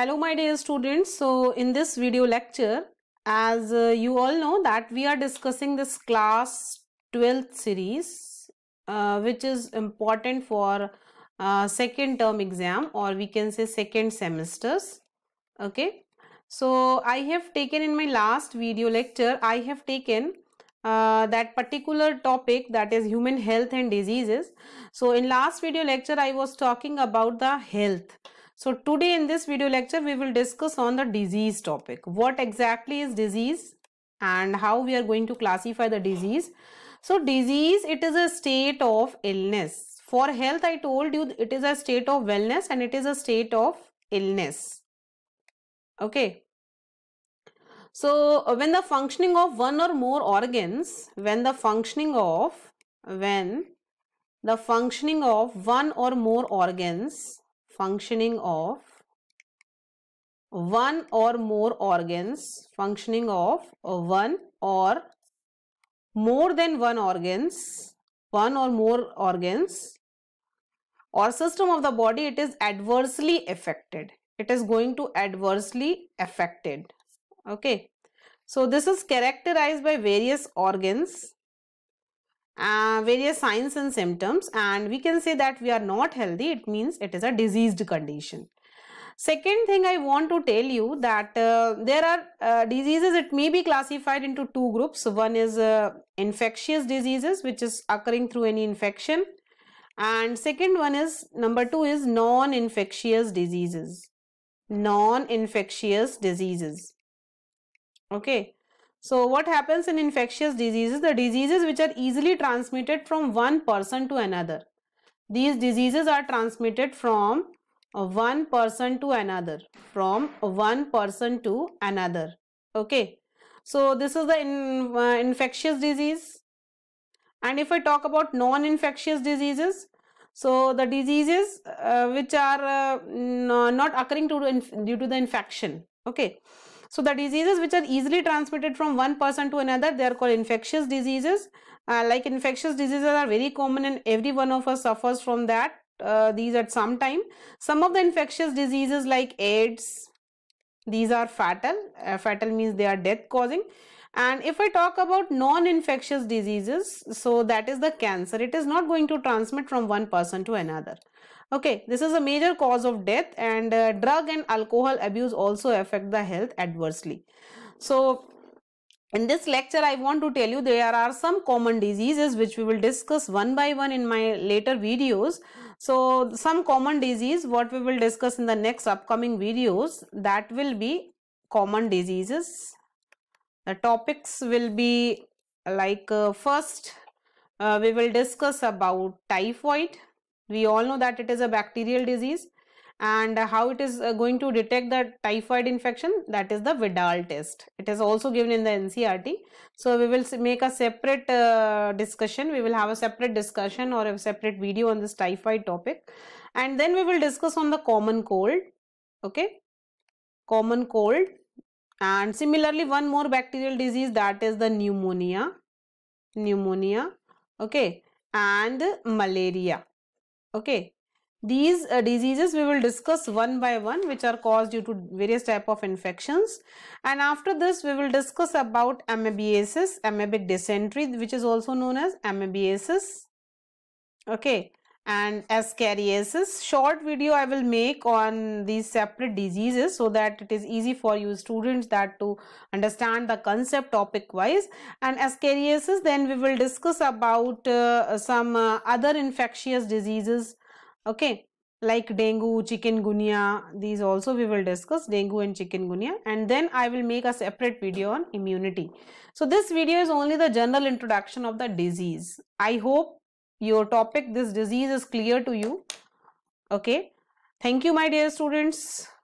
Hello my dear students. So in this video lecture as uh, you all know that we are discussing this class 12th series uh, which is important for uh, second term exam or we can say second semesters. Okay. So I have taken in my last video lecture I have taken uh, that particular topic that is human health and diseases. So in last video lecture I was talking about the health. So today in this video lecture, we will discuss on the disease topic. What exactly is disease and how we are going to classify the disease. So disease, it is a state of illness. For health, I told you it is a state of wellness and it is a state of illness. Okay. So uh, when the functioning of one or more organs, when the functioning of, when the functioning of one or more organs functioning of one or more organs functioning of one or more than one organs one or more organs or system of the body it is adversely affected it is going to adversely affected okay so this is characterized by various organs uh, various signs and symptoms and we can say that we are not healthy it means it is a diseased condition second thing i want to tell you that uh, there are uh, diseases it may be classified into two groups one is uh, infectious diseases which is occurring through any infection and second one is number 2 is non infectious diseases non infectious diseases okay so what happens in infectious diseases? The diseases which are easily transmitted from one person to another. These diseases are transmitted from one person to another. From one person to another. Okay. So this is the in, uh, infectious disease. And if I talk about non-infectious diseases, so the diseases uh, which are uh, not occurring to, due to the infection. Okay. So the diseases which are easily transmitted from one person to another, they are called infectious diseases. Uh, like infectious diseases are very common and every one of us suffers from that. Uh, these at some time. Some of the infectious diseases like AIDS, these are fatal. Uh, fatal means they are death causing. And if I talk about non-infectious diseases, so that is the cancer. It is not going to transmit from one person to another. Okay, this is a major cause of death and uh, drug and alcohol abuse also affect the health adversely. So, in this lecture, I want to tell you there are some common diseases which we will discuss one by one in my later videos. So, some common disease what we will discuss in the next upcoming videos that will be common diseases the topics will be like uh, first uh, we will discuss about typhoid. We all know that it is a bacterial disease and how it is uh, going to detect the typhoid infection that is the Vidal test. It is also given in the NCRT. So we will make a separate uh, discussion. We will have a separate discussion or a separate video on this typhoid topic and then we will discuss on the common cold. Okay. Common cold and similarly, one more bacterial disease that is the pneumonia, pneumonia, okay, and malaria, okay. These uh, diseases we will discuss one by one which are caused due to various type of infections and after this we will discuss about amebiasis, amoebic dysentery which is also known as amebiasis, okay and as short video i will make on these separate diseases so that it is easy for you students that to understand the concept topic wise and as then we will discuss about uh, some uh, other infectious diseases okay like dengue, chikungunya, these also we will discuss dengue and chikungunya and then I will make a separate video on immunity. So this video is only the general introduction of the disease. I hope your topic this disease is clear to you okay thank you my dear students